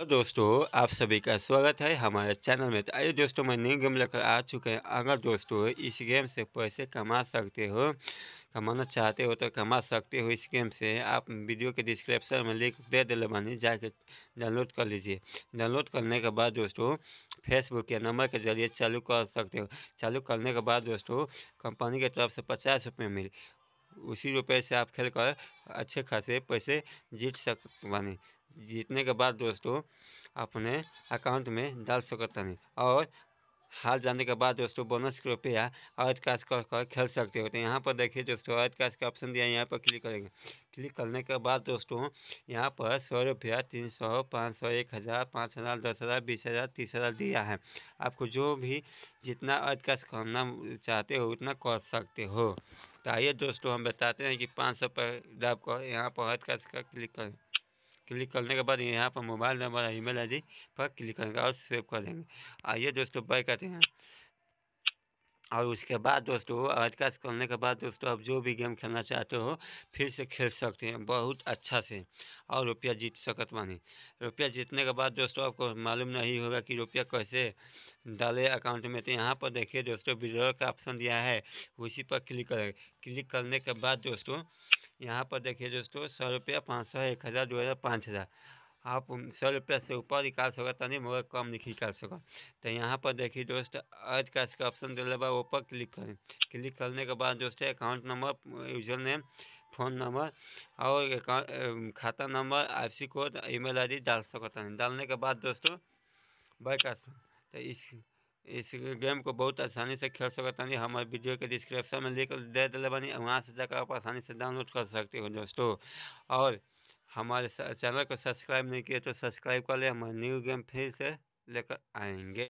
तो दोस्तों आप सभी का स्वागत है हमारे चैनल में तो आइए दोस्तों मैं न्यू गेम लेकर आ चुके हैं अगर दोस्तों इस गेम से पैसे कमा सकते हो कमाना चाहते हो तो कमा सकते हो इस गेम से आप वीडियो के डिस्क्रिप्शन में लिंक दे दे बनी जाके डाउनलोड कर लीजिए डाउनलोड करने के बाद दोस्तों फेसबुक के नंबर के जरिए चालू कर सकते हो चालू करने के बाद दोस्तों कंपनी की तरफ से पचास रुपये मिले उसी रुपये से आप खेल कर अच्छे खासे पैसे जीत सक बानी जीतने के बाद दोस्तों अपने अकाउंट में डाल सकते बानी और हार जाने के बाद दोस्तों बोनस रुपया अर्थ कास्ट कर कर खेल सकते हो तो यहाँ पर देखिए दोस्तों अर्थ कास्ट का ऑप्शन दिया है यहाँ पर क्लिक करेंगे क्लिक करने के बाद दोस्तों यहाँ पर सौ रुपया तीन सौ पाँच सौ एक हज़ार पाँच हज़ार दस हज़ार बीस हज़ार तीस हज़ार दिया है आपको जो भी जितना अर्थ कास्ट करना चाहते हो उतना कर सकते हो तो आइए दोस्तों हम बताते हैं कि पाँच सौ पर दाब कर यहाँ पर अर्थ कास्ट का क्लिक करें क्लिक करने के बाद यहाँ पर मोबाइल नंबर ई मेल आई पर क्लिक करेंगे और सेव कर देंगे आइए दोस्तों बाय करते हैं और उसके बाद दोस्तों अटकास करने के बाद दोस्तों आप जो भी गेम खेलना चाहते हो फिर से खेल सकते हैं बहुत अच्छा से और रुपया जीत सकत मानी रुपया जीतने के बाद दोस्तों आपको मालूम नहीं होगा कि रुपया कैसे डाले अकाउंट में तो यहाँ पर देखिए दोस्तों विड्रॉ का ऑप्शन दिया है उसी पर क्लिक करें क्लिक करने के बाद दोस्तों यहाँ पर देखिए दोस्तों सौ रुपया पाँच सौ एक हज़ार दो हज़ार पाँच हज़ार आप सौ रुपया से ऊपर निकाल सको तनी मगर कम नहीं निकाल सको तो यहाँ पर देखिए दोस्त अर्थ कैश का ऑप्शन दिल बा ऊपर क्लिक करें क्लिक करने के बाद दोस्त account number user name phone number और खाता नंबर आई कोड ईमेल आईडी डाल सको डालने के बाद दोस्तों बैक तो इस इस गेम को बहुत आसानी से खेल सकते हमारे वीडियो के डिस्क्रिप्शन में लिख दे दिले बनी वहाँ से जाकर आप आसानी से डाउनलोड कर सकते हो दोस्तों और हमारे चैनल को सब्सक्राइब नहीं किए तो सब्सक्राइब कर ले हमारे न्यू गेम फिर से लेकर आएंगे